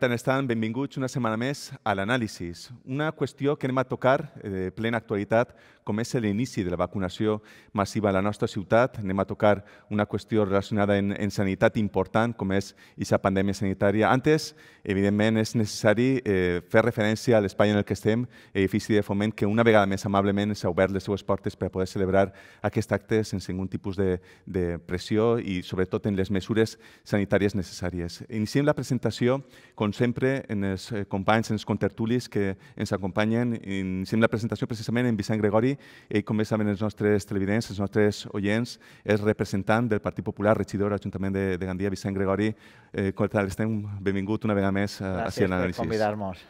tant estan? Benvinguts una setmana més a l'anàlisi. Una qüestió que anem a tocar eh, de plena actualitat com és l'inici de la vacunació massiva a la nostra ciutat. Anem a tocar una qüestió relacionada en, en sanitat important, com és aquesta pandèmia sanitària. Antes, evidentment, és necessari eh, fer referència a l'espai en el que estem, edifici de foment, que una vegada més amablement s'ha obert les seues portes per poder celebrar aquest acte sense ningú tipus de, de pressió i sobretot en les mesures sanitàries necessàries. Iniciem la presentació, com sempre, en els eh, companys, en els contertulis que ens acompanyen. Iniciem la presentació precisament en Vicent Gregori, ell, com bé saben els nostres televidents, els nostres oients, és representant del Partit Popular, regidor de l'Ajuntament de, de Gandia, Vicent Gregori. Eh, com tal, estem benvingut una vegada més eh, a, a Gràcies per convidar-nos.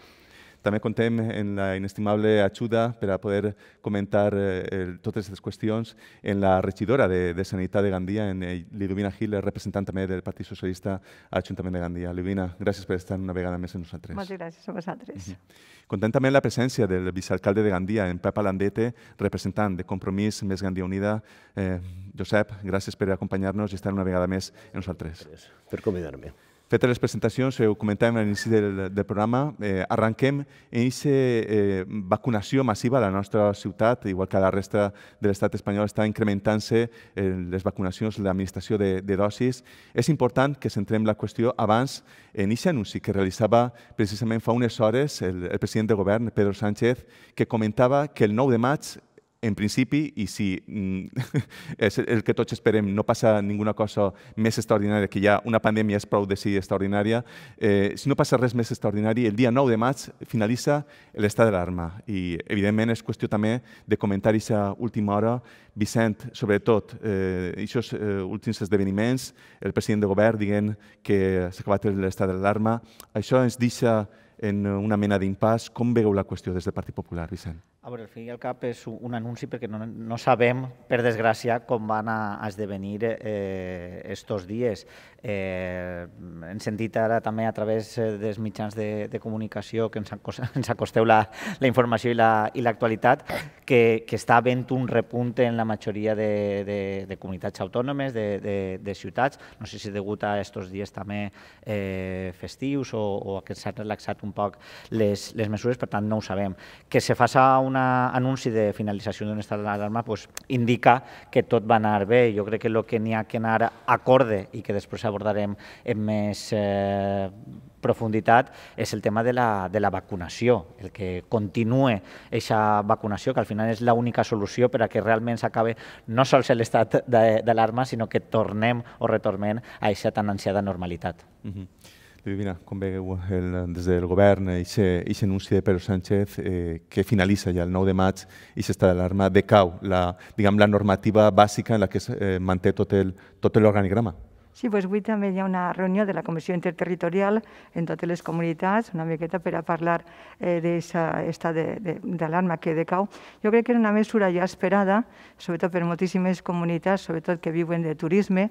També contem en la inestimable ajuda per a poder comentar eh, totes aquestes qüestions en la regidora de, de Sanitat de Gandia, en eh, Lidovina Gil, representant també del Partit Socialista a l'Ajuntament de Gandia. Lidovina, gràcies per estar una vegada més amb nosaltres. Moltes gràcies a vosaltres. Uh -huh. Contem també la presència del vicealcalde de Gandia, en Pep Landete, representant de Compromís Més Gandia Unida. Eh, Josep, gràcies per acompanyar-nos i estar una vegada més amb nosaltres. Per convidar-me. Fetes les presentacions, ho comentàvem a l'inici del, del programa, eh, arrenquem en aquesta eh, vacunació massiva a la nostra ciutat, igual que a la resta de l'estat espanyol està incrementant-se eh, les vacunacions, l'administració de, de dosis. És important que centrem la qüestió abans en aquest anunci que realitzava precisament fa unes hores el, el president de govern, Pedro Sánchez, que comentava que el 9 de maig en principi, i si mm, és el que tots esperem, no passa ninguna cosa més extraordinària, que ja una pandèmia és prou de si extraordinària, eh, si no passa res més extraordinari, el dia 9 de maig finalitza l'estat d'alarma. I, evidentment, és qüestió també de comentar aquesta última hora, Vicent, sobretot, eh, aquests eh, últims esdeveniments, el president de govern dient que s'ha acabat l'estat d'alarma, això ens deixa en una mena d'impàs. Com veieu la qüestió des del Partit Popular, Vicent? A veure, al fi i al cap és un anunci perquè no, no sabem, per desgràcia, com van a, a esdevenir eh, estos dies. Eh, hem sentit ara també a través eh, dels mitjans de, de comunicació que ens, ens acosteu la, la informació i l'actualitat, la, i que, que està havent un repunt en la majoria de, de, de comunitats autònomes, de, de, de ciutats. No sé si és degut a estos dies també eh, festius o, o que s'han relaxat un poc les, les mesures, per tant no ho sabem. Que se faça un un anunci de finalització d'un estat d'alarma pues, indica que tot va anar bé. Jo crec que el que n'hi ha que anar acorde i que després abordarem en més eh, profunditat és el tema de la, de la vacunació, el que continue aquesta vacunació, que al final és l'única solució per a que realment s'acabe no sols l'estat d'alarma, sinó que tornem o retornem a aquesta tan ansiada normalitat. Uh mhm. -huh. Mira, com veieu, el, des del govern, aquest anunci de Pedro Sánchez eh, que finalitza ja el 9 de maig i s'està d'alarma de cau la, diguem, la normativa bàsica en la que es eh, manté tot l'organigrama. Sí, doncs avui també hi ha una reunió de la Comissió Interterritorial en totes les comunitats, una miqueta per a parlar eh, d'aquesta d'alarma que decau. Jo crec que era una mesura ja esperada, sobretot per moltíssimes comunitats, sobretot que viuen de turisme,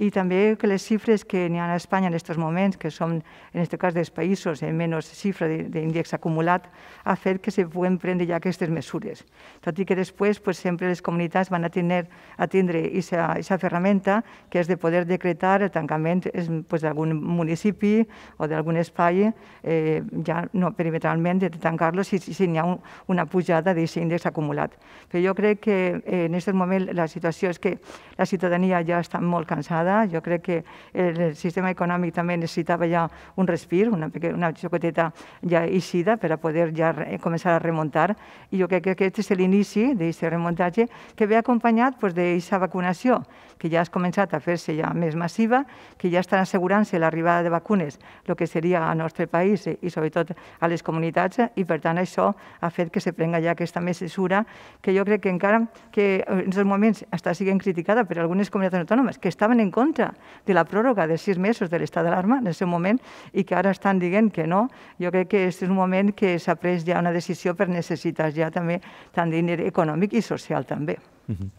i també que les xifres que n'hi ha a Espanya en aquests moments, que són, en aquest cas, dels països amb menys xifra d'índex acumulat, ha fet que se puguen prendre ja aquestes mesures. Tot i que després pues, sempre les comunitats van a, tenir, a tindre aquesta ferramenta, que és de poder decretar el tancament pues, d'algun municipi o d'algun espai, eh, ja no perimetralment, de tancar-lo si, si n'hi ha un, una pujada d'aquest índex acumulat. Però jo crec que eh, en aquest moment la situació és que la ciutadania ja està molt cansada vegada. Jo crec que el sistema econòmic també necessitava ja un respir, una, una xocoteta ja eixida per a poder ja començar a remuntar. I jo crec que aquest és l'inici d'aquest remuntatge que ve acompanyat doncs, d'aquesta vacunació, que ja ha començat a fer-se ja més massiva, que ja estan assegurant-se l'arribada de vacunes, el que seria al nostre país i sobretot a les comunitats, i per tant això ha fet que se prenga ja aquesta mesura, que jo crec que encara que eh, en els moments està siguent criticada per algunes comunitats autònomes que estaven en contra de la pròrroga de sis mesos de l'estat d'alarma en el seu moment i que ara estan dient que no. Jo crec que és un moment que s'ha pres ja una decisió per necessitats ja també tant diner econòmic i social també. Mm -hmm.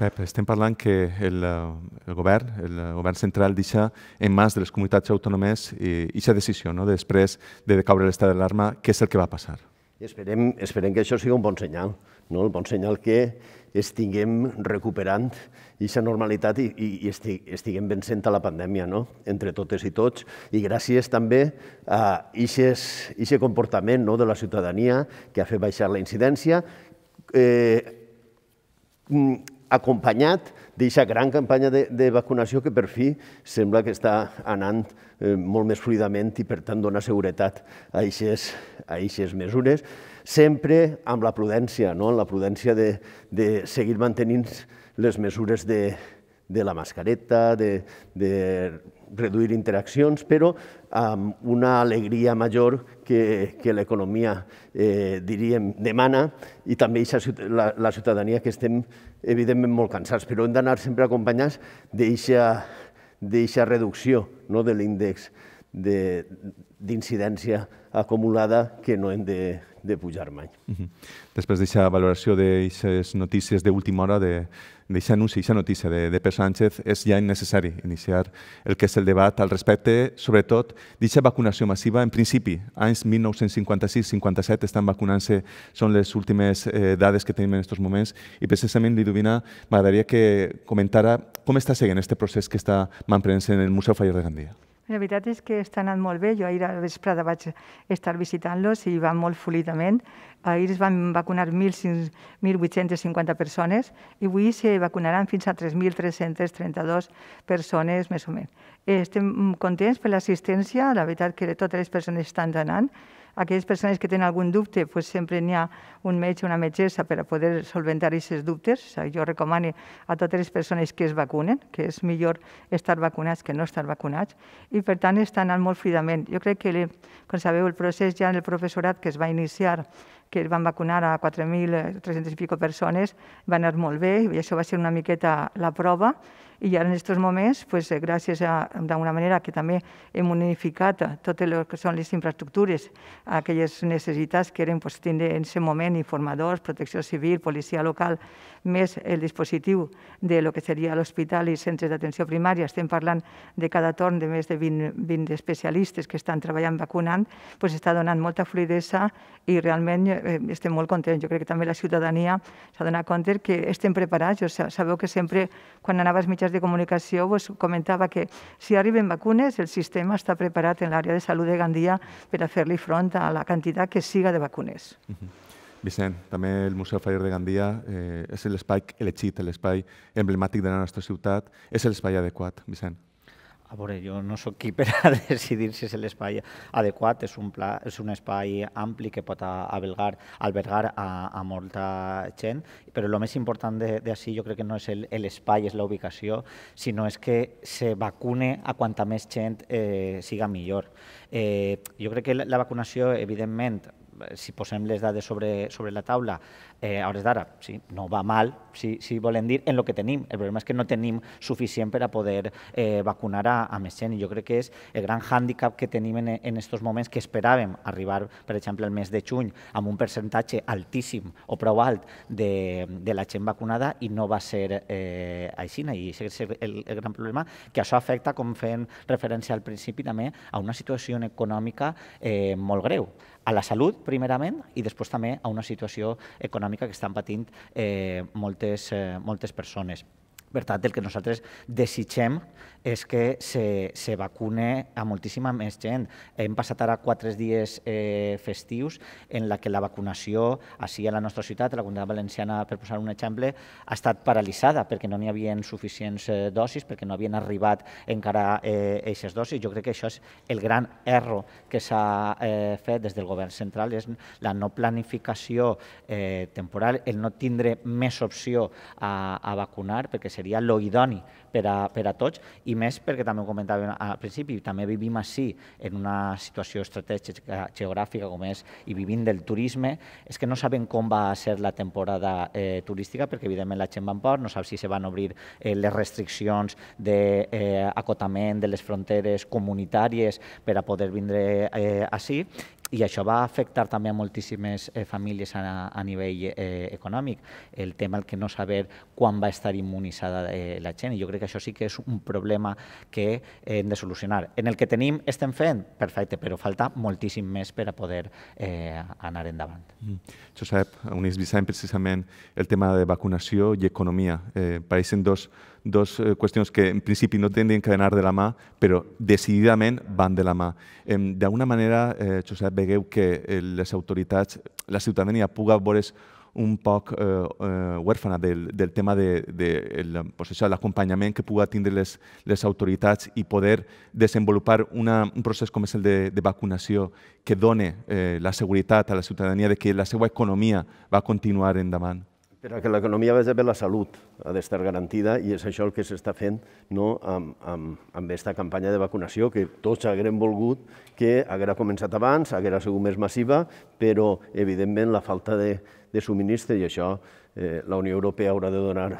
Pep, estem parlant que el, eh, el govern, el eh, govern central deixa en mans de les comunitats autònomes aquesta eh, decisió, no? després de decaure l'estat d'alarma, què és el que va passar? I esperem, esperem que això sigui un bon senyal, no? el bon senyal que estiguem recuperant aquesta normalitat i, i, estiguem vencent a la pandèmia, no? entre totes i tots. I gràcies també a aquest comportament no? de la ciutadania que ha fet baixar la incidència, eh, mm, acompanyat d'aquesta gran campanya de, de vacunació que per fi sembla que està anant eh, molt més fluidament i per tant dona seguretat a aquestes mesures sempre amb la prudència, no? amb la prudència de, de seguir mantenint les mesures de, de la mascareta, de, de reduir interaccions, però amb una alegria major que, que l'economia, eh, diríem, demana i també la, la ciutadania que estem, evidentment, molt cansats, però hem d'anar sempre acompanyats d'eixa reducció no, de l'índex d'incidència acumulada que no hem de, de pujar mai. Uh -huh. Després d'aquesta valoració d'aquestes notícies d'última hora, d'aquest anunci, d'aquesta notícia de, de Pere Sánchez, és ja innecessari iniciar el que és el debat al respecte, sobretot d'aquesta vacunació massiva. En principi, anys 1956-57 estan vacunant-se, són les últimes eh, dades que tenim en aquests moments, i precisament, Lidovina, m'agradaria que comentara com està seguint aquest procés que està manprenent en el Museu Faller de Gandia. La veritat és que està anant molt bé. Jo ahir a vesprada vaig estar visitant-los i van molt fluidament. Ahir es van vacunar 1.850 persones i avui se vacunaran fins a 3.332 persones, més o menys. Estem contents per l'assistència, la veritat que totes les persones estan anant aquelles persones que tenen algun dubte, pues, sempre n'hi ha un metge o una metgessa per a poder solventar aquests dubtes. O sigui, jo recomano a totes les persones que es vacunen, que és millor estar vacunats que no estar vacunats, i per tant està anant molt fluidament. Jo crec que, com sabeu, el procés ja en el professorat que es va iniciar que van vacunar a 4.300 i escaig persones, va anar molt bé i això va ser una miqueta la prova i ara en aquests moments, pues, eh, gràcies a, d'alguna manera, que també hem unificat totes les que són les infraestructures, aquelles necessitats que eren pues, tindre en aquest moment informadors, protecció civil, policia local, més el dispositiu de lo que seria l'hospital i centres d'atenció primària. Estem parlant de cada torn de més de 20, 20 especialistes que estan treballant vacunant, pues, està donant molta fluidesa i realment eh, estem molt contents. Jo crec que també la ciutadania s'ha donat compte que estem preparats. Jo sabeu que sempre, quan anaves mitjans mitjans de comunicació pues, comentava que si arriben vacunes, el sistema està preparat en l'àrea de salut de Gandia per a fer-li front a la quantitat que siga de vacunes. Uh -huh. Vicent, també el Museu Faller de Gandia eh, és l'espai elegit, l'espai emblemàtic de la nostra ciutat. És l'espai adequat, Vicent? A veure, jo no sóc qui per a decidir si és l'espai adequat, és un, pla, és un espai ampli que pot abelgar, albergar a, a molta gent, però el més important d'ací jo crec que no és l'espai, és la ubicació, sinó és que se vacune a quanta més gent eh, siga millor. Eh, jo crec que la, la vacunació, evidentment, si posem les dades sobre, sobre la taula, eh, a hores d'ara, sí, no va mal, si, sí, sí, volem dir, en el que tenim. El problema és que no tenim suficient per a poder eh, vacunar a, a més gent. I jo crec que és el gran hàndicap que tenim en aquests moments que esperàvem arribar, per exemple, el mes de juny amb un percentatge altíssim o prou alt de, de la gent vacunada i no va ser eh, així. I això és el, el gran problema, que això afecta, com fent referència al principi també, a una situació econòmica eh, molt greu a la salut, primerament, i després també a una situació econòmica que estan patint eh, moltes, eh, moltes persones. Per tant, el que nosaltres desitgem és que se, se vacune a moltíssima més gent. Hem passat ara quatre dies eh, festius en la que la vacunació, així a la nostra ciutat, a la Comunitat Valenciana, per posar un exemple, ha estat paralitzada perquè no n'hi havia suficients eh, dosis, perquè no havien arribat encara eh, aquestes dosis. Jo crec que això és el gran erro que s'ha eh, fet des del govern central, és la no planificació eh, temporal, el no tindre més opció a, a vacunar, perquè seria lo idoni per a, per a tots, i més perquè també ho comentàvem al principi, també vivim així en una situació estratègica geogràfica com és, i vivim del turisme, és que no sabem com va ser la temporada eh, turística, perquè evidentment la gent va en port, no sap si se van obrir eh, les restriccions d'acotament de, eh, acotament de les fronteres comunitàries per a poder vindre eh, així, i això va afectar també a moltíssimes eh, famílies a, a nivell eh, econòmic, el tema el que no saber quan va estar immunitzada eh, la gent, i jo crec que això sí que és un problema que eh, hem de solucionar. En el que tenim estem fent? Perfecte, però falta moltíssim més per a poder eh, anar endavant. Mm. Josep, unís Vicent, precisament el tema de vacunació i economia. Eh, pareixen dos dos eh, qüestions que en principi no tendrien que anar de la mà, però decididament van de la mà. Eh, D'alguna manera, eh, Josep, vegueu que eh, les autoritats, la ciutadania puga veure's un poc eh, eh huèrfana del, del tema de, de, de l'acompanyament que puga tindre les, les autoritats i poder desenvolupar una, un procés com és el de, de vacunació que done eh, la seguretat a la ciutadania de que la seva economia va continuar endavant que l'economia vagi per la salut, ha d'estar garantida, i és això el que s'està fent no, amb, amb, amb aquesta campanya de vacunació, que tots haguem volgut que haguera començat abans, haguera sigut més massiva, però, evidentment, la falta de, de subministre, i això eh, la Unió Europea haurà de donar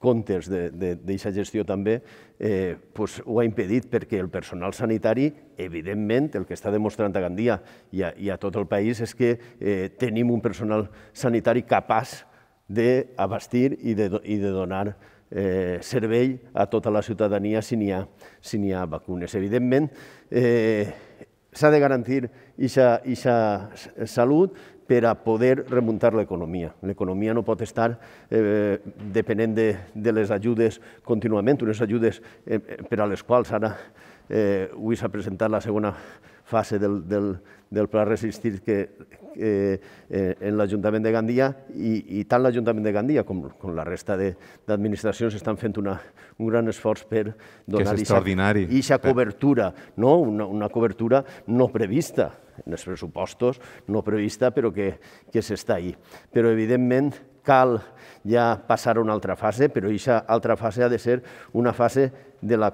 comptes d'aquesta gestió també, eh, pues, ho ha impedit perquè el personal sanitari, evidentment, el que està demostrant a Gandia i a, i a tot el país és que eh, tenim un personal sanitari capaç d'abastir i, de, i de donar eh, servei a tota la ciutadania si n'hi ha, si ha vacunes. Evidentment, eh, s'ha de garantir aquesta salut per a poder remuntar l'economia. L'economia no pot estar eh, depenent de, de les ajudes contínuament, unes ajudes eh, per a les quals ara eh, avui s'ha presentat la segona fase del, del, del Pla Resistir que, eh, eh, en l'Ajuntament de Gandia i, i tant l'Ajuntament de Gandia com, com la resta d'administracions estan fent una, un gran esforç per donar-hi aquesta cobertura, no? una, una cobertura no prevista en els pressupostos, no prevista, però que, que s'està ahí. Però, evidentment, cal ja passar a una altra fase, però aquesta altra fase ha de ser una fase de la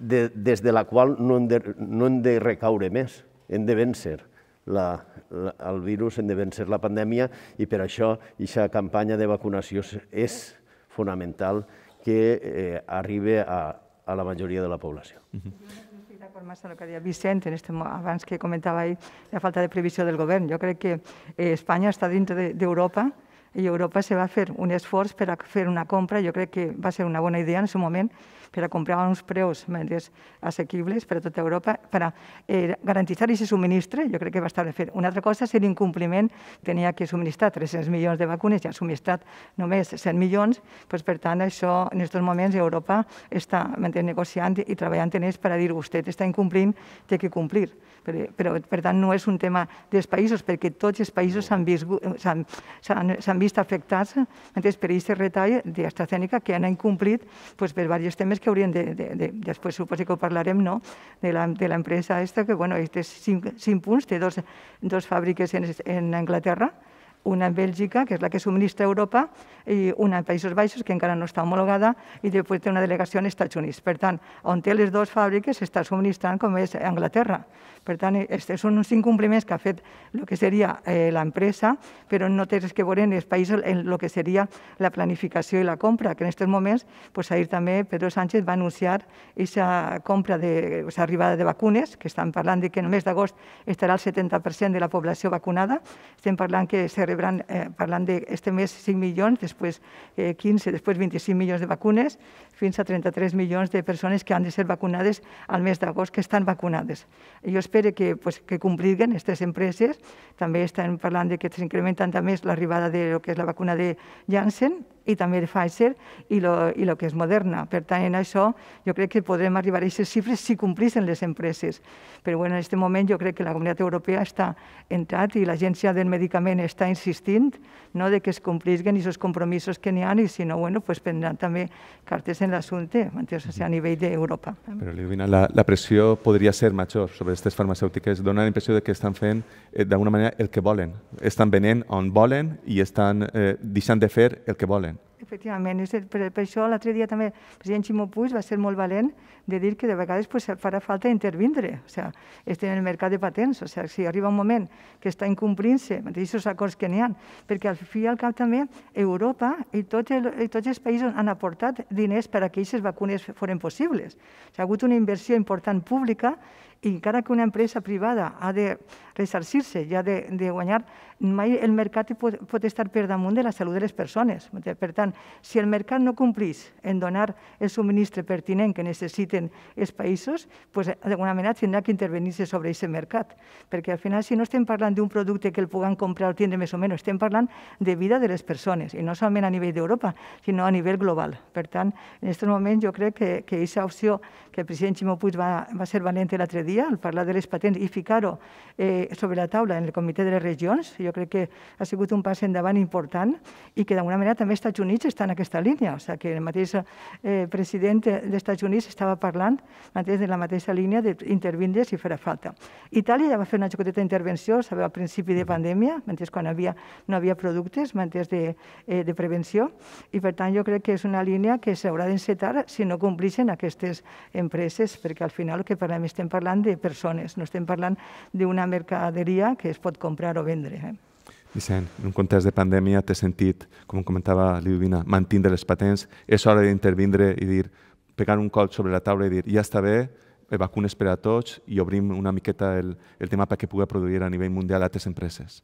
de, des de la qual no hem, de, no hem de recaure més, hem de vèncer la, la, el virus, hem de vèncer la pandèmia i per això aquesta campanya de vacunació és fonamental que eh, arribi a, a la majoria de la població. Mm -hmm d'acord massa amb el que deia Vicent en este, abans que comentava ahir, la falta de previsió del govern. Jo crec que eh, Espanya està dintre d'Europa de, i Europa se va fer un esforç per a fer una compra. Jo crec que va ser una bona idea en el seu moment per a comprar uns preus més assequibles per a tota Europa, per a eh, garantitzar aquest subministre, jo crec que va estar de fer. Una altra cosa és l'incompliment, tenia que subministrar 300 milions de vacunes, ja ha subministrat només 100 milions, doncs, per tant, això en aquests moments Europa està negociant i treballant en ells per a dir vostè està incomplint, té que complir. Però, però, per tant, no és un tema dels països, perquè tots els països s'han vist, vist afectats per aquest retall d'AstraZeneca que han incomplit doncs, per diversos temes que haurien de, de, de després suposo que ho parlarem, no?, de l'empresa esta, que, bueno, té cinc, cinc punts, té dos, dos fàbriques en, en Anglaterra, una en Bèlgica, que és la que subministra a Europa, i una en Països Baixos, que encara no està homologada, i després té una delegació als Estats Units. Per tant, on té les dues fàbriques s'està subministrant com és Anglaterra. Per tant, són uns incompliments que ha fet el que seria eh, l'empresa, però no té res que veure en els països en el que seria la planificació i la compra, que en aquests moments, pues, ahir també Pedro Sánchez va anunciar aquesta compra, de, aquesta arribada de vacunes, que estan parlant de que en el mes d'agost estarà el 70% de la població vacunada, estem parlant que se Eh, hablan de este mes 5 millones, después 15, eh, después 25 millones de vacunas, fins a 33 milions de persones que han de ser vacunades al mes d'agost, que estan vacunades. Jo espero que, pues, que compliquen aquestes empreses. També estan parlant de que s'incrementa també l'arribada de lo que és la vacuna de Janssen i també de Pfizer i lo, i lo que és Moderna. Per tant, en això jo crec que podrem arribar a aquestes xifres si complissin les empreses. Però bueno, en aquest moment jo crec que la Comunitat Europea està entrat i l'Agència del Medicament està insistint no, de que es i els compromisos que n'hi ha i si no, bueno, pues prendran també cartes en en l'assumpte, o se a nivell d'Europa. Però, Lidovina, la, la pressió podria ser major sobre aquestes farmacèutiques. Dóna la impressió de que estan fent, eh, d'alguna manera, el que volen. Estan venent on volen i estan eh, deixant de fer el que volen. Efectivament, és, per, per això l'altre dia també el president Ximó Puig va ser molt valent de dir que de vegades pues, farà falta intervindre, o sigui, estem en el mercat de patents, o sigui, si arriba un moment que està incomplint-se, aquests acords que n'hi ha, perquè al fi i al cap també Europa i, tot el, i tots els països han aportat diners per a que aquestes vacunes foren possibles. O sigui, ha hagut una inversió important pública i encara que una empresa privada ha de ressarcir se i ha de, de guanyar, mai el mercat pot, pot estar per damunt de la salut de les persones. Per tant, si el mercat no complís en donar el subministre pertinent que necessiten els països, pues, d'alguna manera tindrà que intervenir-se sobre aquest mercat. Perquè al final, si no estem parlant d'un producte que el puguem comprar o tindre més o menys, estem parlant de vida de les persones, i no solament a nivell d'Europa, sinó a nivell global. Per tant, en aquest moment jo crec que, que aquesta opció que el president Ximó Puig va, va ser valent l'altre dia dia al parlar de les patents i ficar-ho eh, sobre la taula en el Comitè de les Regions. Jo crec que ha sigut un pas endavant important i que d'alguna manera també els Estats Units està en aquesta línia. O sigui, que el mateix eh, president dels Estats Units estava parlant mateix de la mateixa línia d'intervindre si farà falta. Itàlia ja va fer una xocoteta intervenció, sabeu, al principi de pandèmia, mentre quan havia, no havia productes, mentre de, eh, de prevenció, i per tant jo crec que és una línia que s'haurà d'encetar si no complixen aquestes empreses, perquè al final el que parlem estem parlant parlant de persones, no estem parlant d'una mercaderia que es pot comprar o vendre. Eh? Vicent, en un context de pandèmia t'he sentit, com comentava l'Iudina, mantindre les patents, és hora d'intervindre i dir, pegar un colp sobre la taula i dir, ja està bé, eh, vacunes per a tots i obrim una miqueta el, el tema perquè pugui produir a nivell mundial altres empreses.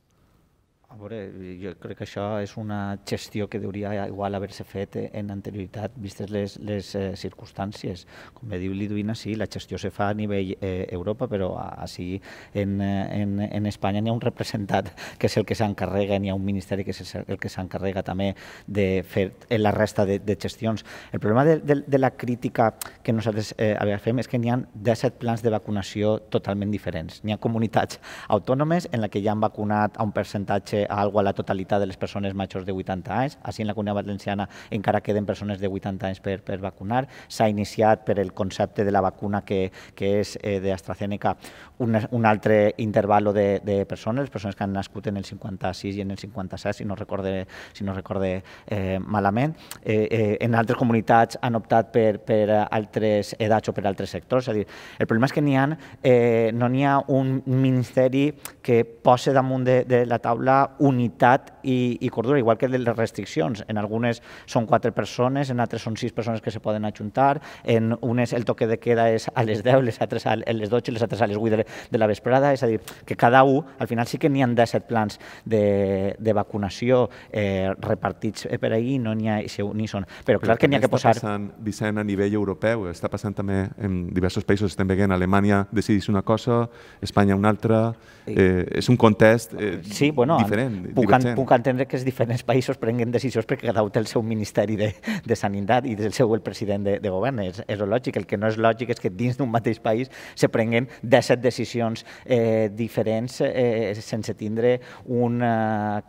A veure, jo crec que això és una gestió que hauria igual haver-se fet en anterioritat, vistes les, les eh, circumstàncies. Com bé diu l'Iduina, sí, la gestió se fa a nivell eh, Europa, però així en, en, en Espanya n'hi ha un representat que és el que s'encarrega, n'hi ha un ministeri que és el que s'encarrega també de fer eh, la resta de, de gestions. El problema de, de, de la crítica que nosaltres eh, a fem és que n'hi ha 17 plans de vacunació totalment diferents. N'hi ha comunitats autònomes en la que ja han vacunat a un percentatge ser alguna a la totalitat de les persones majors de 80 anys. Així en la Comunitat Valenciana encara queden persones de 80 anys per, per vacunar. S'ha iniciat per el concepte de la vacuna que, que és eh, d'AstraZeneca un, un altre interval de, de persones, les persones que han nascut en el 56 i en el 56, si no recorde, si no recorde eh, malament. Eh, eh, en altres comunitats han optat per, per altres edats o per altres sectors. És a dir, el problema és que n'hi ha, eh, no n'hi ha un ministeri que posi damunt de, de la taula unitat i, i cordura, igual que les restriccions. En algunes són quatre persones, en altres són sis persones que se poden ajuntar, en unes el toque de queda és a les 10, les altres a les 12, les altres a les 8 de, de la vesprada, és a dir, que cada un, al final sí que n'hi han de set plans de, de vacunació eh, repartits eh, per ahir, no n'hi ha ni són. Però clar Però que n'hi ha que posar... Està passant, Vicent, a nivell europeu, està passant també en diversos països, estem veient Alemanya decidís una cosa, Espanya una altra, eh, és un context eh, sí, bueno, diferent. Puc, en, puc entendre que els diferents països prenguen decisions perquè cada un té el seu Ministeri de, de Sanitat i el seu el president de, de govern. És, és lògic. El que no és lògic és que dins d'un mateix país se prenguen 17 decisions eh, diferents eh, sense tindre un eh,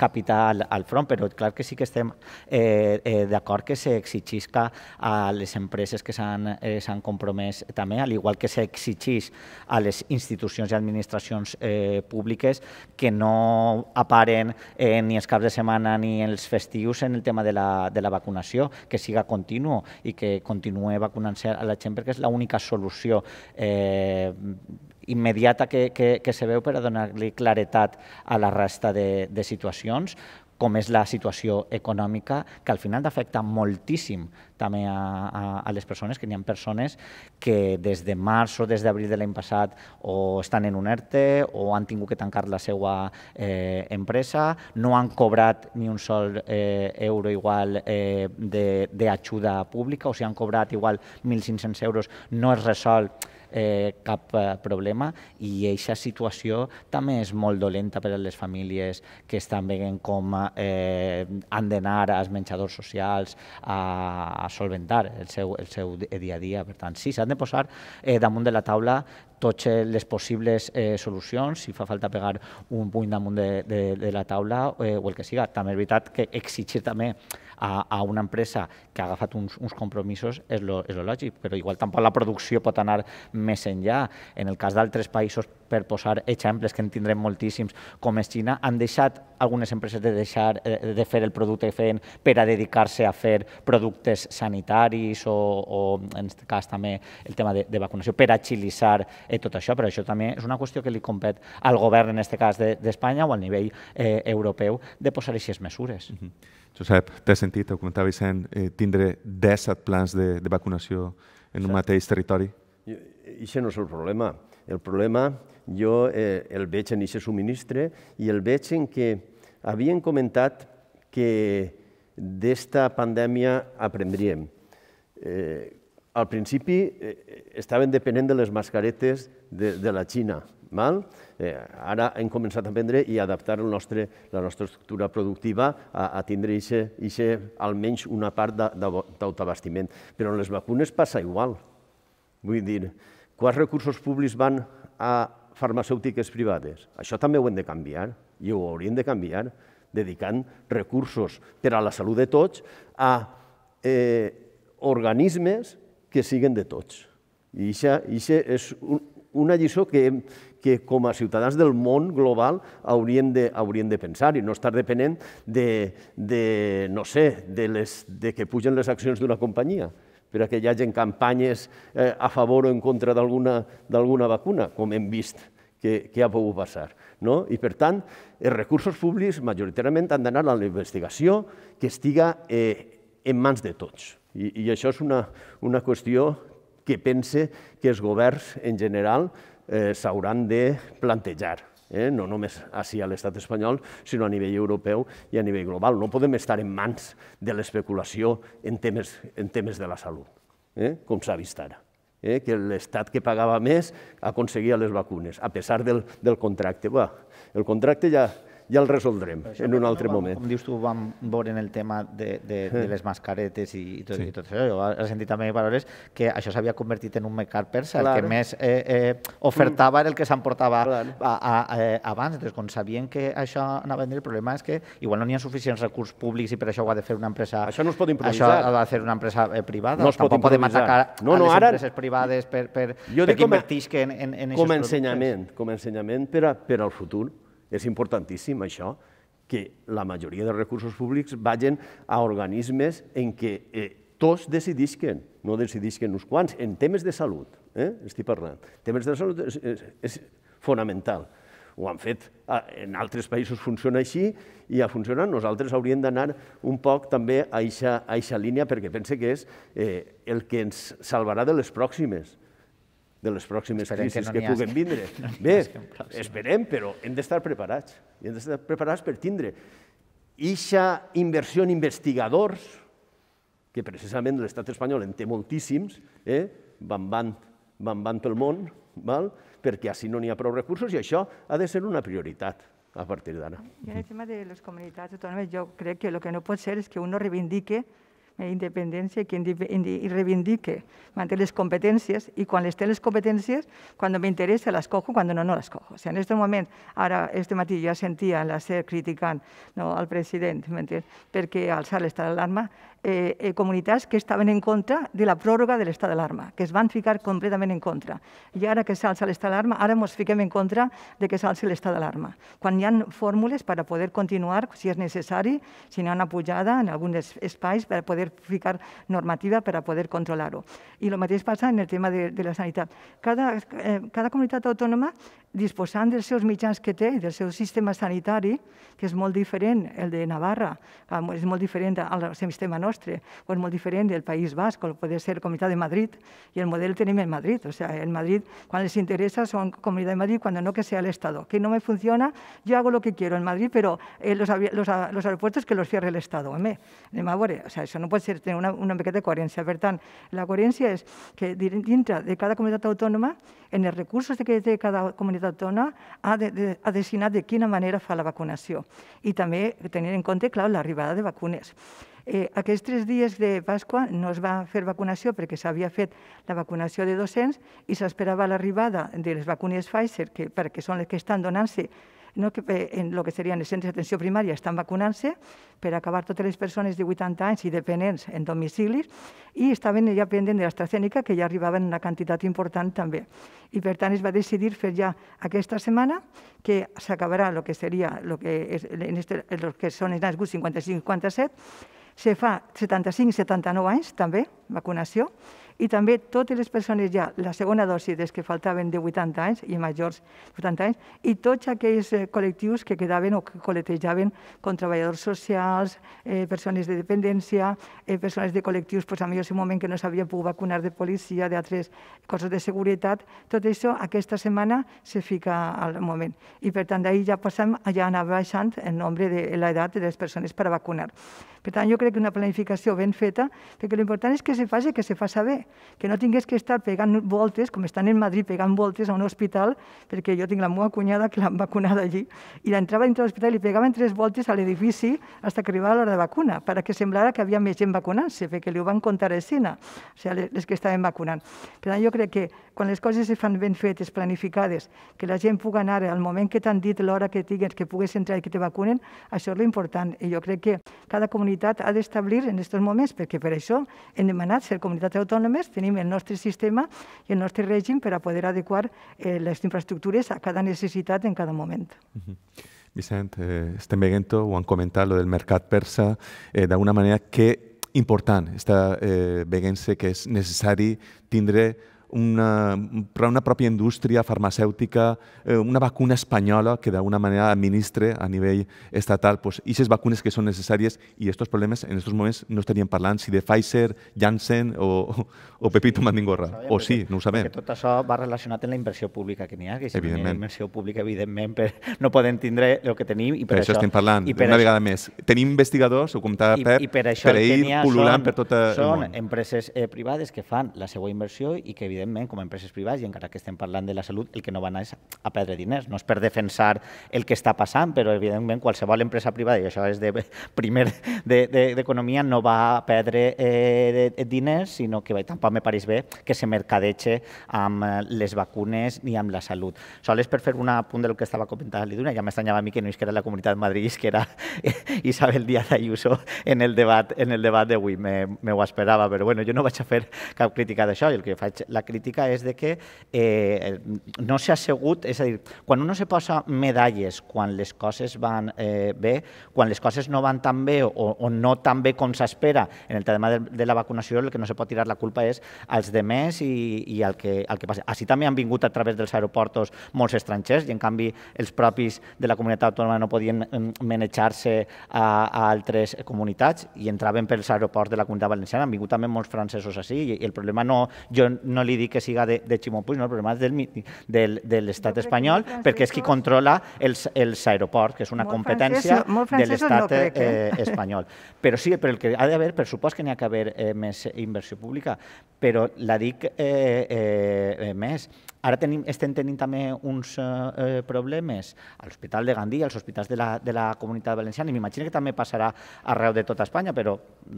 capital al front, però clar que sí que estem eh, eh, d'acord que s'exigisca a les empreses que s'han eh, compromès també, al igual que s'exigís a les institucions i administracions eh, públiques que no aparen eh, ni els caps de setmana ni els festius en el tema de la, de la vacunació, que siga continu i que continue vacunant-se a la gent perquè és l'única solució eh, immediata que, que, que se veu per a donar-li claretat a la resta de, de situacions, com és la situació econòmica, que al final afecta moltíssim també a, a, a les persones, que hi ha persones que des de març o des d'abril de l'any passat o estan en un ERTE o han tingut que tancar la seva eh, empresa, no han cobrat ni un sol eh, euro igual eh, d'ajuda pública, o si han cobrat igual 1.500 euros, no es resol eh, cap eh, problema i aquesta situació també és molt dolenta per a les famílies que estan veient com eh, han d'anar als menjadors socials a, a solventar el seu, el seu dia a dia. Per tant, sí, s'han de posar eh, damunt de la taula tots les possibles eh, solucions, si fa falta pegar un puny damunt de, de, de la taula eh, o el que siga. També és veritat que exigir també a, a una empresa que ha agafat uns, uns compromisos és lo, és lo lògic, però igual tampoc la producció pot anar més enllà. En el cas d'altres països per posar exemples que en tindrem moltíssims, com és Xina, han deixat algunes empreses de, deixar, eh, de fer el producte que feien per a dedicar-se a fer productes sanitaris o, o en aquest cas també el tema de, de vacunació, per agilitzar eh, tot això, però això també és una qüestió que li compet al govern, en aquest cas d'Espanya de, o al nivell eh, europeu, de posar aquestes mesures. Mm -hmm. Josep, té sentit, ho comentava Vicent, eh, tindre 17 plans de, de vacunació en un Exacte. mateix territori? I, I això no és el problema. El problema és jo eh, el veig en aquest subministre i el veig en que havien comentat que d'esta pandèmia aprendríem. Eh, al principi eh, estaven depenent de les mascaretes de, de la Xina, Mal? Eh, ara hem començat a aprendre i a adaptar nostre, la nostra estructura productiva a, a tindre ixe, ixe, almenys una part d'autoabastiment. Però en les vacunes passa igual. Vull dir, quants recursos públics van a farmacèutiques privades. Això també ho hem de canviar i ho hauríem de canviar dedicant recursos per a la salut de tots a eh, organismes que siguen de tots. I això és un, una lliçó que, que com a ciutadans del món global hauríem de, hauríem de pensar i no estar depenent de, de no sé, de, les, de que pugen les accions d'una companyia perquè hi hagi campanyes eh, a favor o en contra d'alguna vacuna, com hem vist que, que ha pogut passar. No? I, per tant, els recursos públics majoritàriament han d'anar a la investigació que estiga eh, en mans de tots. I, i això és una, una qüestió que pense que els governs en general eh, s'hauran de plantejar eh? no només així a l'estat espanyol, sinó a nivell europeu i a nivell global. No podem estar en mans de l'especulació en, temes, en temes de la salut, eh? com s'ha vist ara. Eh? que l'estat que pagava més aconseguia les vacunes, a pesar del, del contracte. Va, el contracte ja, ja el resoldrem això, en un altre no, moment. Com dius tu, vam veure en el tema de, de, de les mascaretes i, i, tot, sí. i tot això. Jo he sentit també valores que això s'havia convertit en un mecar persa. Clar. El que més eh, eh, ofertava era el que s'emportava abans. doncs quan sabien que això anava a venir, el problema és que igual no n'hi ha suficients recursos públics i per això ho ha de fer una empresa... Això no es pot improvisar. Això ha de fer una empresa eh, privada. No es Tampoc pot podem atacar no, no, a les ara... empreses privades per, per, jo que com invertisquen en, en, en com a ensenyament, productes. com a ensenyament per, a, per al futur. És importantíssim això, que la majoria de recursos públics vagin a organismes en què eh, tots decidisquen, no decidisquen uns quants, en temes de salut, eh? estic parlant. Temes de salut és, és, és fonamental. Ho han fet, en altres països funciona així i ha funcionat. Nosaltres hauríem d'anar un poc també a aquesta línia perquè pense que és eh, el que ens salvarà de les pròximes de les pròximes esperem crisis que, no que puguen vindre. No Bé, esperem, però hem d'estar preparats. I hem d'estar preparats per tindre eixa inversió en investigadors, que precisament l'estat espanyol en té moltíssims, eh? van, van, van, van pel món, val? perquè així no n'hi ha prou recursos i això ha de ser una prioritat a partir d'ara. I en el tema de les comunitats autònomes, jo crec que el que no pot ser és que un no reivindique Eh, independència que i reivindique manté les competències i quan les té les competències, quan m'interessa les cojo, quan no, no les cojo. O sigui, en aquest moment, ara, este matí, ja sentia la SER criticant no, el president, perquè al l'estat d'alarma, eh, eh, comunitats que estaven en contra de la pròrroga de l'estat d'alarma, que es van ficar completament en contra. I ara que s'alça l'estat d'alarma, ara ens fiquem en contra de que s'alci l'estat d'alarma. Quan hi ha fórmules per a poder continuar, si és necessari, si hi ha una pujada en alguns espais, per a poder ificar normativa para poder controlarlo. Y lo mismo pasa en el tema de, la sanidad. Cada, comunidad eh, cada comunidad de disposant dels mitjans que té, del seu sistema sanitario, que es muy diferente el de Navarra, es ah, muy diferente al sistema nostre, o muy molt diferente del País Vasco, puede ser comité de Madrid, y el modelo tenemos en Madrid. O sea, en Madrid, cuando les interesa, son Comunitat de Madrid, cuando no, que sea el Estado. Que no me funciona, yo hago lo que quiero en Madrid, pero eh, los, aeropuertos que los cierre el Estado. o sea, eso no puede pot ser tenir una, una miqueta de coherència. Per tant, la coherència és que dintre de cada comunitat autònoma, en els recursos que té cada comunitat autònoma, ha, de, de, ha destinat de quina manera fa la vacunació. I també tenir en compte, clar, l'arribada de vacunes. Eh, aquests tres dies de Pasqua no es va fer vacunació perquè s'havia fet la vacunació de 200 i s'esperava l'arribada de les vacunes Pfizer, que, perquè són les que estan donant-se no, que eh, en el que serien els centres d'atenció primària estan vacunant-se per acabar totes les persones de 80 anys i dependents en domicilis i estaven ja pendent de l'AstraZeneca, que ja arribaven una quantitat important també. I per tant es va decidir fer ja aquesta setmana que s'acabarà el que seria el que, és, en este, el que són els nascuts 55-57, se fa 75-79 anys també, vacunació, i també totes les persones ja, la segona dosi des que faltaven de 80 anys i majors de 80 anys, i tots aquells eh, col·lectius que quedaven o que col·letejaven com treballadors socials, eh, persones de dependència, eh, persones de col·lectius, doncs, a millor un moment que no s'havien pogut vacunar de policia, d'altres coses de seguretat, tot això aquesta setmana se fica al moment. I per tant, d'ahir ja passem, ja anar baixant el nombre de l'edat de les persones per a vacunar. Per tant, jo crec que una planificació ben feta, perquè l'important és que se faci, que se faci bé, que no tingués que estar pegant voltes, com estan en Madrid pegant voltes a un hospital, perquè jo tinc la meva cunyada que l'han vacunada allí, i l'entrava dintre l'hospital i pegaven tres voltes a l'edifici fins que arribava l'hora de vacuna, perquè semblara que havia més gent vacunant-se, perquè li ho van contar a escena, o sigui, les que estaven vacunant. Per tant, jo crec que quan les coses es fan ben fetes, planificades, que la gent pugui anar al moment que t'han dit, l'hora que tinguis, que puguis entrar i que te vacunen, això és l'important. I jo crec que cada comunitat comunitat ha d'establir en aquests moments, perquè per això hem demanat ser comunitats autònomes, tenim el nostre sistema i el nostre règim per a poder adequar eh, les infraestructures a cada necessitat en cada moment. Uh -huh. Vicent, eh, estem veient, ho han comentat, lo del mercat persa, eh, d'alguna manera que important està eh, veient-se que és necessari tindre una, una pròpia indústria farmacèutica, eh, una vacuna espanyola que d'alguna manera administre a nivell estatal pues, aquestes vacunes que són necessàries i aquests problemes en aquests moments no estaríem parlant si de Pfizer, Janssen o, o Pepito Mandingorra. No o sí, no ho sabem. tot això va relacionat amb la inversió pública que n'hi ha, que si evidentment. hi ha inversió pública, evidentment, per, no podem tindre el que tenim i per, per això, això estem parlant, i per una això... vegada més. Tenim investigadors, ho comptava Pep, I, per, això per ell, pol·lulant són, per tot el són empreses eh, privades que fan la seva inversió i que evidentment evidentment, com a empreses privades, i encara que estem parlant de la salut, el que no van és a perdre diners, no és per defensar el que està passant, però evidentment qualsevol empresa privada, i això és de primer d'economia, de, de, no va perdre eh, diners, sinó que tampoc me pareix bé que se mercadeixi amb eh, les vacunes ni amb la salut. és per fer un apunt del que estava comentant l'Iduna, ja m'estranyava a mi que no és que era la comunitat de Madrid, és que era Isabel Díaz Ayuso en el debat en el debat d'avui, me, me ho esperava, però bueno, jo no vaig a fer cap crítica d'això, el que faig la, crítica és de que eh, no s'ha assegut, és a dir, quan uno se posa medalles quan les coses van eh, bé, quan les coses no van tan bé o, o no tan bé com s'espera en el tema de, de, la vacunació, el que no se pot tirar la culpa és als demés i, i al que, al que passa. Així també han vingut a través dels aeroportos molts estrangers i en canvi els propis de la comunitat autònoma no podien mm, menetjar se a, a altres comunitats i entraven pels aeroports de la comunitat valenciana. Han vingut també molts francesos així i, i el problema no, jo no li dir que siga de, de Ximó Puig, no, el problema és del, del, de l'estat espanyol, perquè és qui controla els, els aeroports, que és una molt competència francès, de l'estat no eh? eh, espanyol. Però sí, però el que ha d'haver, per supost que n'hi ha d'haver eh, més inversió pública, però la dic eh, eh, eh més, Ara tenim, estem tenint també uns eh, eh problemes a l'Hospital de Gandí, als hospitals de la, de la Comunitat Valenciana, i m'imagino que també passarà arreu de tota Espanya, però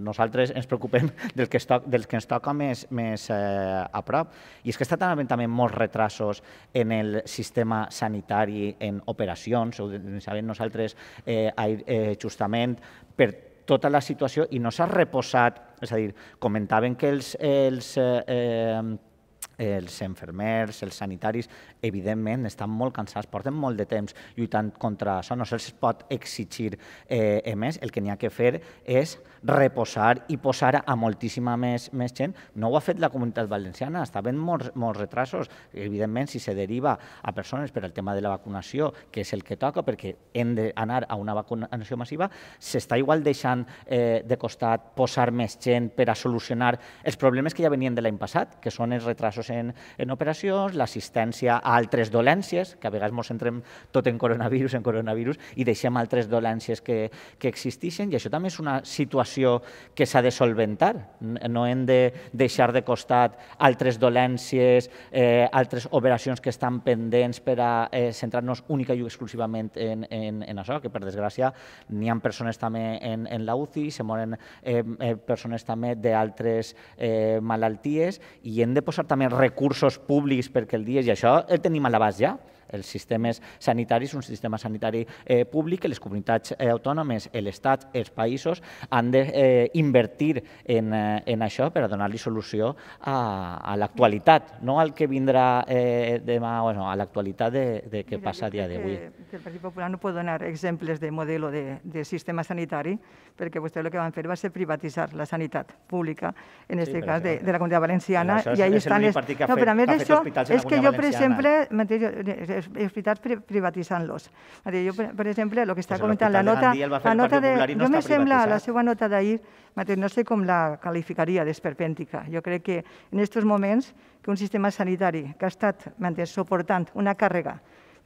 nosaltres ens preocupem del que, to, del que ens toca més, més eh, a prop. I és que està també, també molts retrasos en el sistema sanitari, en operacions, ho sabem nosaltres eh, eh, justament per tota la situació i no s'ha reposat, és a dir, comentaven que els, els eh, eh, els enfermers, els sanitaris, evidentment, estan molt cansats, porten molt de temps lluitant contra això, no se'ls pot exigir eh, més, el que n'hi ha que fer és reposar i posar a moltíssima més, més gent. No ho ha fet la comunitat valenciana, està havent molts, molts retrasos. Evidentment, si se deriva a persones per al tema de la vacunació, que és el que toca, perquè hem d'anar a una vacunació massiva, s'està igual deixant eh, de costat posar més gent per a solucionar els problemes que ja venien de l'any passat, que són els retrasos en, en operacions, l'assistència a altres dolències, que a vegades ens centrem tot en coronavirus, en coronavirus, i deixem altres dolències que, que existeixen, i això també és una situació que s'ha de solventar. No hem de deixar de costat altres dolències, eh, altres operacions que estan pendents per a eh, centrar-nos única i exclusivament en, en, en això, que per desgràcia n'hi ha persones també en, en la UCI, se moren eh, eh, persones també d'altres eh, malalties i hem de posar també recursos públics perquè el dies i això el tenim a l'abast ja els sistemes sanitaris, un sistema sanitari eh, públic que les comunitats eh, autònomes, l'Estat, els països han d'invertir eh, en, eh, en això per a donar-li solució a, a l'actualitat, no al que vindrà eh, demà, bueno, a l'actualitat de, de què Mira, passa a dia d'avui. El Partit Popular no pot donar exemples de model de, de sistema sanitari perquè vostè el que van fer va ser privatitzar la sanitat pública, en aquest sí, cas de, de la Comunitat Valenciana, i ahí estan... Les... No, però a més d'això, és que jo, per exemple, és, és veritat, privatitzant-los. Jo, per exemple, el que està pues comentant, la nota, la nota de... No jo me sembla la seva nota d'ahir, no sé com la qualificaria d'esperpèntica. Jo crec que en aquests moments que un sistema sanitari que ha estat mantens, suportant una càrrega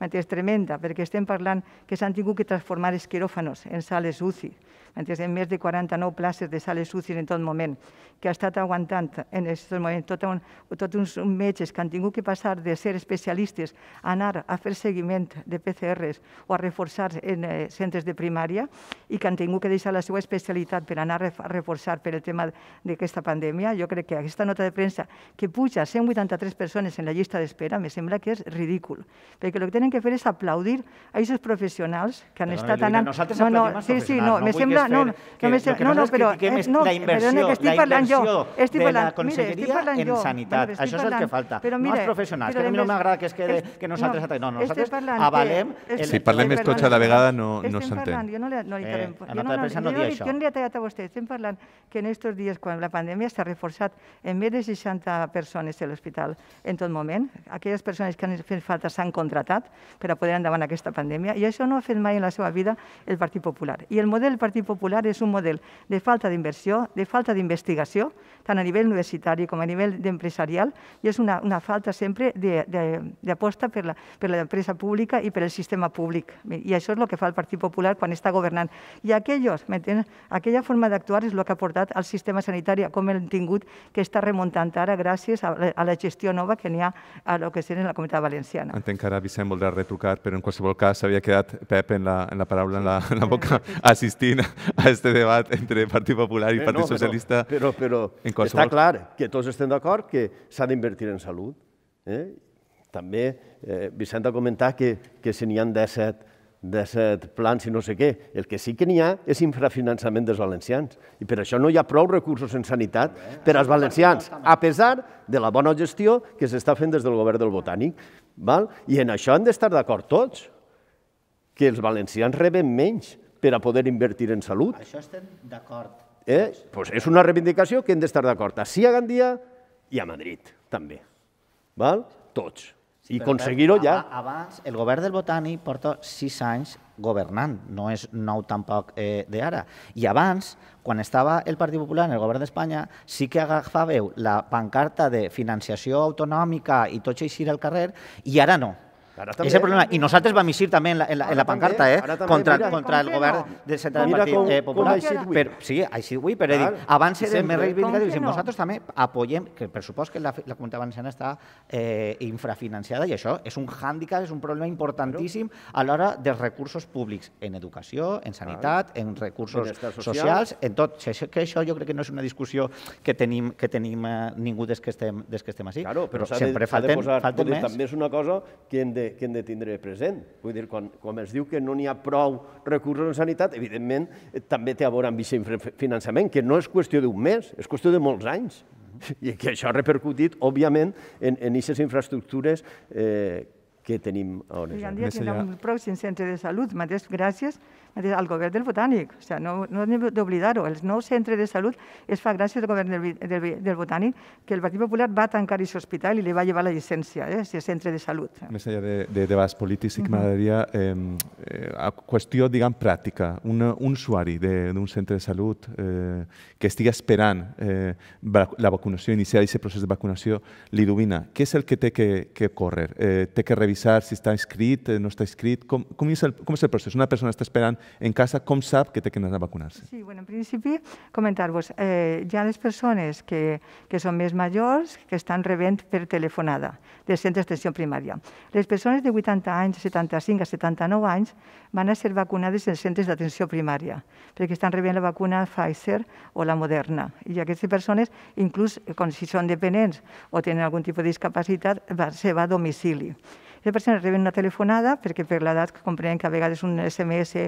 mantens, tremenda, perquè estem parlant que s'han tingut que transformar els quiròfanos en sales UCI, mentre ha més de 49 places de sales UCI en tot moment, que ha estat aguantant en aquests moments tots un, tot uns metges que han tingut que passar de ser especialistes a anar a fer seguiment de PCRs o a reforçar en eh, centres de primària i que han tingut que deixar la seva especialitat per anar a reforçar per el tema d'aquesta pandèmia. Jo crec que aquesta nota de premsa que puja 183 persones en la llista d'espera me sembla que és ridícul, perquè el que tenen que fer és aplaudir a aquests professionals que han Perdona, estat anant... Nosaltres no, no, sí, sí, no, no me sembla clar, no, no, que només, que no, no, però, és eh, no, la inversió, perdona, que estic la inversió jo, estic parlant, de la Conselleria en jo, sanitat. Bueno, Això és el que falta. Però, mira, no els professionals, que a mi no m'agrada que es quede que nosaltres... No, no nosaltres avalem... Que, eh, Si parlem més tots a la vegada eh, no, no s'entén. Jo no li, no li eh, jo, no, no, jo, jo no li he tallat a vostè. Estem parlant que en aquests dies, quan la pandèmia s'ha reforçat en més de 60 persones a l'hospital en tot moment, aquelles persones que han fet falta s'han contratat per a poder endavant aquesta pandèmia, i això no ha fet mai en la seva vida el Partit Popular. I el model del Partit Popular Popular és un model de falta d'inversió, de falta d'investigació, tant a nivell universitari com a nivell d'empresarial, i és una, una falta sempre d'aposta per l'empresa pública i per el sistema públic. I això és el que fa el Partit Popular quan està governant. I aquells, aquella forma d'actuar és el que ha portat al sistema sanitari com hem tingut, que està remuntant ara gràcies a la, a la gestió nova que n'hi ha a lo que és en la comunitat valenciana. Entenc que ara Vicent voldrà retrucar, però en qualsevol cas s'havia quedat Pep en la, en la paraula, en la, en la boca, assistint a aquest debat entre Partit Popular i eh, Partit eh, no, Socialista. Però, però, però, qualsevol... Està clar que tots estem d'acord que s'ha d'invertir en salut. Eh? També eh, Vicent ha comentat que, que se n'hi ha 17, 17 plans i no sé què. El que sí que n'hi ha és infrafinançament dels valencians. I per això no hi ha prou recursos en sanitat per als valencians, a pesar de la bona gestió que s'està fent des del govern del Botànic. Val? I en això hem d'estar d'acord tots, que els valencians reben menys per a poder invertir en salut. Això estem d'acord Eh? Pues és una reivindicació que hem d'estar d'acord. Així a Gandia i a Madrid, també. Val? Tots. Sí, I aconseguir-ho ja. Abans, el govern del Botànic porta sis anys governant, no és nou tampoc eh, d'ara. I abans, quan estava el Partit Popular en el govern d'Espanya, sí que agafàveu la pancarta de financiació autonòmica i tot això al carrer, i ara no. Ara també. És el problema. I nosaltres vam eixir també en la, en la, en la pancarta, eh? També, contra, mira, contra el govern no? del centre del Partit eh, Popular. Com però, sí, així avui, però Clar, dir, abans érem més reivindicatius. No? Nosaltres també apoyem, que per supost que la, la comunitat valenciana està eh, infrafinanciada i això és un hàndicap, és un problema importantíssim a l'hora dels recursos públics en educació, en sanitat, en recursos socials. socials, en tot. Que això jo crec que no és una discussió que tenim, que tenim eh, ningú des que estem, des que estem així. Claro, però, però sempre falten, posar, falten més. També és una cosa que hem de de, que hem de tindre present. Vull dir, quan, quan es diu que no n'hi ha prou recursos en sanitat, evidentment eh, també té a veure amb finançament, que no és qüestió d'un mes, és qüestió de molts anys. I que això ha repercutit, òbviament, en aquestes infraestructures eh, que tenim a hores. Sí, un dia tindrem ja... prou centre de salut, mateix gràcies al govern del Botànic. O sigui, no, no hem d'oblidar-ho. El nou centre de salut es fa gràcies al govern del, del, del Botànic que el Partit Popular va tancar aquest hospital i li va llevar la llicència, eh, aquest centre de salut. Més enllà de, de debats polítics, sí que m'agradaria eh, eh, a qüestió, diguem, pràctica. Un, un usuari d'un centre de salut eh, que estigui esperant eh, la vacunació, iniciar aquest procés de vacunació, li domina. Què és el que té que, que córrer? Eh, té que revisar si està inscrit, eh, no està inscrit? Com, com, és el, com és el procés? Una persona està esperant en casa, com sap que té que anar a vacunar-se? Sí, bueno, en principi, comentar-vos, eh, hi ha les persones que, que són més majors que estan rebent per telefonada de centres d'extensió primària. Les persones de 80 anys, 75 a 79 anys, van a ser vacunades en centres d'atenció primària, perquè estan rebent la vacuna Pfizer o la Moderna. I aquestes persones, inclús eh, com si són dependents o tenen algun tipus de discapacitat, va, se va a domicili. Les persones reben una telefonada, perquè per l'edat comprenem que a vegades un SMS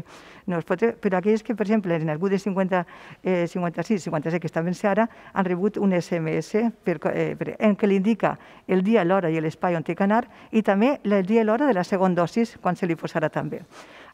no es pot... Però aquells que, per exemple, en algú de 50, eh, 56, 57, que ben ara, han rebut un SMS per, eh, per, en què li indica el dia, l'hora i l'espai on té que anar i també el dia i l'hora de la segona dosis, quan se li posarà també.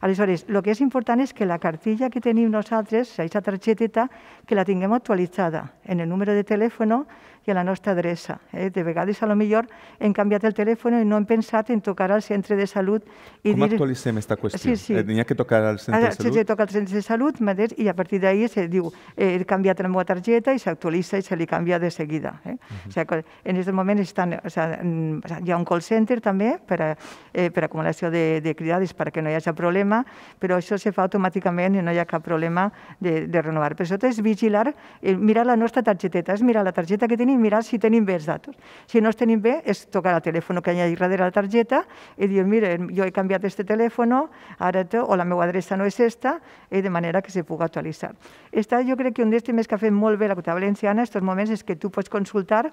Aleshores, el que és important és que la cartilla que tenim nosaltres, aquesta targeteta, que la tinguem actualitzada en el número de telèfon i a la nostra adreça. Eh? De vegades, a lo millor, hem canviat el telèfon i no hem pensat en tocar al centre de salut i Com dir... actualitzem aquesta qüestió? Sí, sí. Eh, Tenia que tocar al centre de salut? Sí, sí, toca al centre de salut mateix, i a partir d'ahir se diu eh, he canviat la meva targeta i s'actualitza i se li canvia de seguida. Eh? Uh -huh. o sigui, en aquest moment estan, o sigui, mm, hi ha un call center també per a, eh, per acumulació de, de cridades perquè no hi hagi problema problema, però això se fa automàticament i no hi ha cap problema de, de renovar. Per sota és vigilar, eh, mirar la nostra targeteta, és mirar la targeta que tenim, mirar si tenim bé els datos. Si no els tenim bé, és tocar el telèfon que hi ha darrere la targeta i dir, mira, jo he canviat este telèfon, ara te, o la meva adreça no és aquesta, eh, de manera que se puga actualitzar. Esta, jo crec que un dels temes que ha fet molt bé la Comunitat Valenciana en aquests moments és que tu pots consultar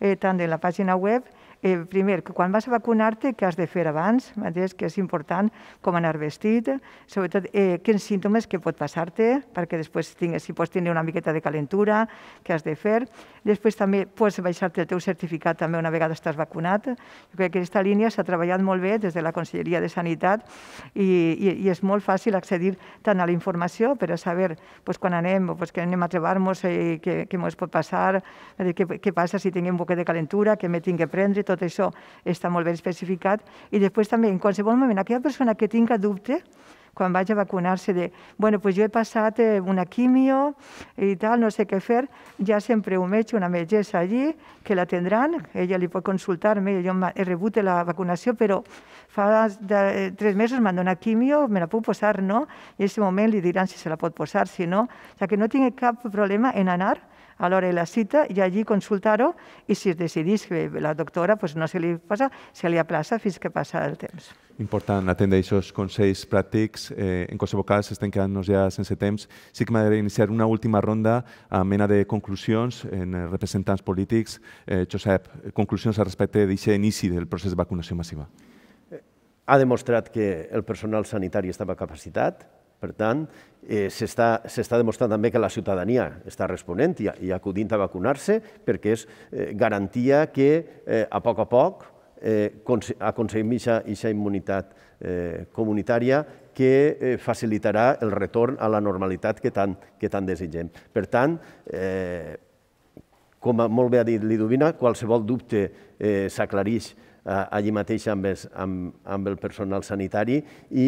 eh, tant en la pàgina web eh, primer, que quan vas a vacunar-te, què has de fer abans, mateix que és important, com anar vestit, sobretot eh, quins símptomes que pot passar-te, perquè després tingues, si pots tenir una miqueta de calentura, què has de fer. Després també pots baixar-te el teu certificat també una vegada estàs vacunat. Jo crec que aquesta línia s'ha treballat molt bé des de la Conselleria de Sanitat i, i, i és molt fàcil accedir tant a la informació per a saber pues, quan anem, pues, que anem a trobar-nos, eh, què, què ens pot passar, què, què passa si tinc un boquet de calentura, què me tinc que prendre, tot això està molt ben especificat. I després també, en qualsevol moment, aquella persona que tinga dubte, quan vaig a vacunar-se de, bueno, pues jo he passat eh, una quimio i tal, no sé què fer, ja sempre un metge, una metgessa allí, que la tindran, ella li pot consultar, me jo he rebut la vacunació, però fa de, eh, tres mesos m'han donat quimio, me la puc posar, no? I en aquest moment li diran si se la pot posar, si no. O sigui, que no tinc cap problema en anar a l'hora de la cita i allí consultar-ho i si es decidís que la doctora pues, no se li passa, se li aplaça fins que passa el temps. Important atendre aquests consells pràctics. Eh, en qualsevol cas, estem quedant-nos ja sense temps. Sí que m'agradaria iniciar una última ronda a mena de conclusions en representants polítics. Eh, Josep, conclusions al respecte d'aquest inici del procés de vacunació massiva. Eh, ha demostrat que el personal sanitari estava capacitat, per tant, eh, s'està demostrant també que la ciutadania està responent i, i acudint a vacunar-se perquè és eh, garantia que eh, a poc a poc eh, aconseguim aquesta immunitat eh, comunitària que eh, facilitarà el retorn a la normalitat que tant, que tant desitgem. Per tant, com molt bé ha dit l'Idovina, qualsevol dubte s'aclareix Eh, allí mateix amb, es, amb, amb el personal sanitari i,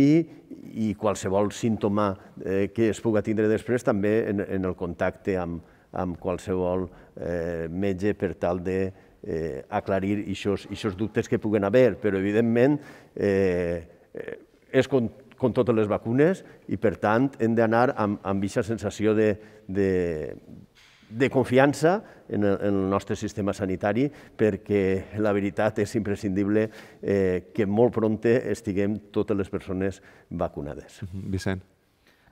i qualsevol símptoma eh, que es puga tindre després també en, en el contacte amb, amb qualsevol eh, metge per tal de eh, aclarir aquests dubtes que puguen haver, però evidentment eh, eh és com, com totes les vacunes i per tant hem d'anar amb aquesta sensació de, de, de confiança en el, en el nostre sistema sanitari perquè la veritat és imprescindible eh, que molt prompte estiguem totes les persones vacunades. Mhm. Vicent.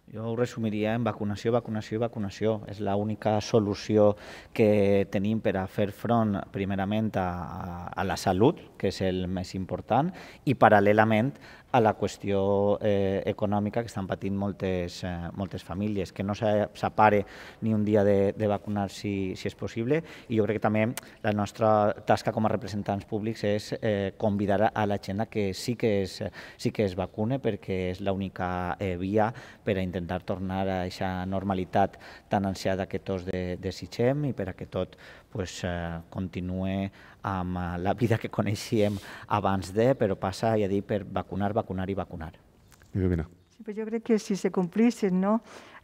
Jo ho resumiria en vacunació, vacunació i vacunació. És l'única solució que tenim per a fer front primerament a, a la salut, que és el més important, i paral·lelament a la qüestió eh, econòmica que estan patint moltes, eh, moltes famílies, que no s'apare ni un dia de, de vacunar si, si és possible i jo crec que també la nostra tasca com a representants públics és eh, convidar a la gent que sí que és, sí que es vacune perquè és l'única eh, via per a intentar tornar a aquesta normalitat tan ansiada que tots de, desitgem i per a que tot pues, eh, continue amb eh, la vida que coneixíem abans de, però passa, ja dic, per vacunar, vacunar i vacunar. Sí, però jo crec que si se complissin no,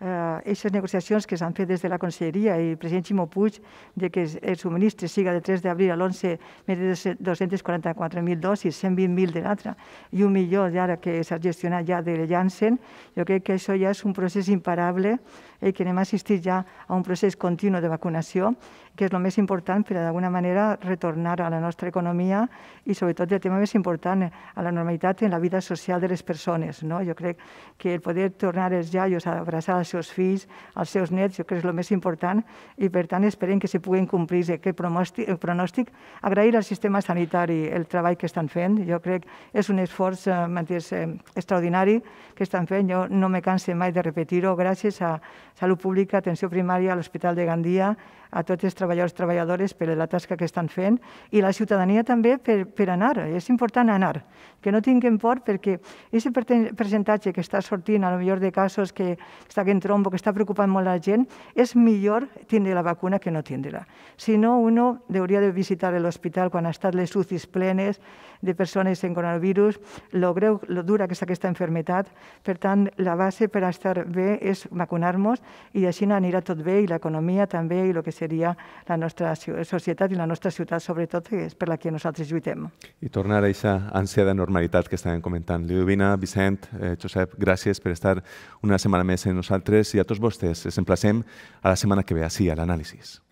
aquestes eh, negociacions que s'han fet des de la Conselleria i el president Ximo Puig de que el subministre siga de 3 d'abril a l'11 més de 244.000 dosis, 120.000 de l'altra i un milió d'ara que s'ha gestionat ja de Janssen, jo crec que això ja és un procés imparable eh, i eh, que anem a assistir ja a un procés continu de vacunació que és el més important per a d'alguna manera retornar a la nostra economia i sobretot el tema més important a la normalitat en la vida social de les persones. No? Jo crec que el poder tornar els jaios a abraçar els seus fills, als seus nets, jo crec que és el més important, i per tant esperem que se puguin complir aquest pronòstic, el pronòstic. Agrair al sistema sanitari el treball que estan fent, jo crec que és un esforç eh, mateix, eh, extraordinari que estan fent, jo no me canse mai de repetir-ho, gràcies a Salut Pública, Atenció Primària, a l'Hospital de Gandia, a tots els treballadors i treballadores per la tasca que estan fent i la ciutadania també per, per anar. És important anar, que no tinguem por perquè aquest percentatge que està sortint, a lo millor de casos que estan trombo que està preocupant molt la gent, és millor tindre la vacuna que no tindre-la. Si no, uno hauria de visitar el hospital ha estat les UCIs plenes de persones amb coronavirus, lo, greu, lo dura que és aquesta enfermedad. Per tant, la base per estar bé és vacunar-nos i així anirà tot bé i l'economia també i el que seria la nostra societat i la nostra ciutat, sobretot, que és per la que nosaltres lluitem. I tornar a aquesta ànsia de normalitat que estàvem comentant. Lidovina, Vicent, eh, Josep, gràcies per estar una setmana més amb nosaltres nosaltres i a tots vostès. ens emplacem a la setmana que ve, així, a l'anàlisi.